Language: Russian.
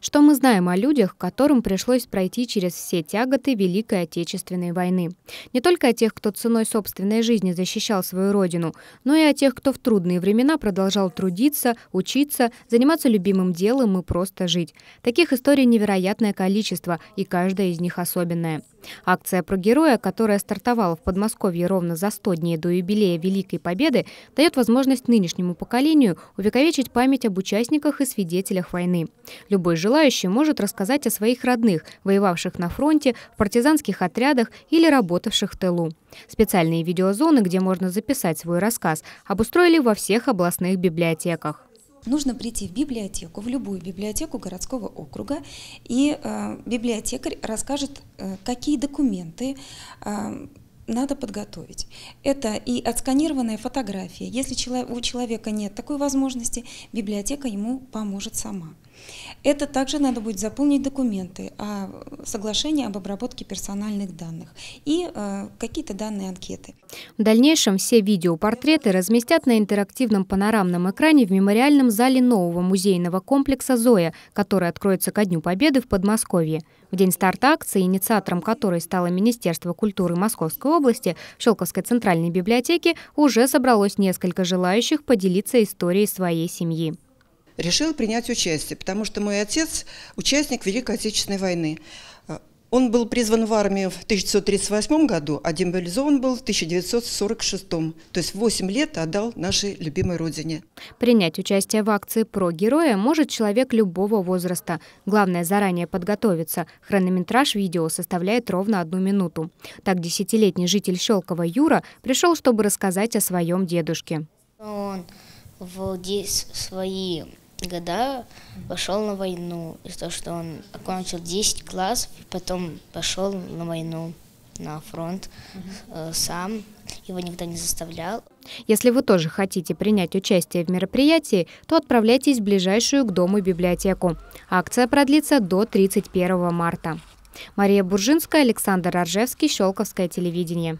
Что мы знаем о людях, которым пришлось пройти через все тяготы Великой Отечественной войны? Не только о тех, кто ценой собственной жизни защищал свою родину, но и о тех, кто в трудные времена продолжал трудиться, учиться, заниматься любимым делом и просто жить. Таких историй невероятное количество, и каждая из них особенная. Акция про героя, которая стартовала в Подмосковье ровно за 100 дней до юбилея Великой Победы, дает возможность нынешнему поколению увековечить память об участниках и свидетелях войны. Любой Желающий может рассказать о своих родных, воевавших на фронте, в партизанских отрядах или работавших в тылу. Специальные видеозоны, где можно записать свой рассказ, обустроили во всех областных библиотеках нужно прийти в библиотеку, в любую библиотеку городского округа, и э, библиотекарь расскажет, э, какие документы, э, надо подготовить. Это и отсканированная фотография. Если у человека нет такой возможности, библиотека ему поможет сама. Это также надо будет заполнить документы о а, соглашении об обработке персональных данных и э, какие-то данные анкеты. В дальнейшем все видеопортреты разместят на интерактивном панорамном экране в мемориальном зале нового музейного комплекса «Зоя», который откроется ко Дню Победы в Подмосковье. В день старта акции, инициатором которой стало Министерство культуры Московского области в Шелковской центральной библиотеке уже собралось несколько желающих поделиться историей своей семьи решил принять участие, потому что мой отец – участник Великой Отечественной войны. Он был призван в армию в 1938 году, а демобилизован был в 1946. То есть 8 лет отдал нашей любимой родине. Принять участие в акции «Про героя» может человек любого возраста. Главное – заранее подготовиться. Хронометраж видео составляет ровно одну минуту. Так десятилетний житель Щелкова Юра пришел, чтобы рассказать о своем дедушке. Он в свои года пошел на войну. Из-за того, что он окончил 10 классов, и потом пошел на войну, на фронт э, сам. Его никто не заставлял. Если вы тоже хотите принять участие в мероприятии, то отправляйтесь в ближайшую к дому библиотеку. Акция продлится до 31 марта. Мария Буржинская, Александр Ржевский, Щелковское телевидение.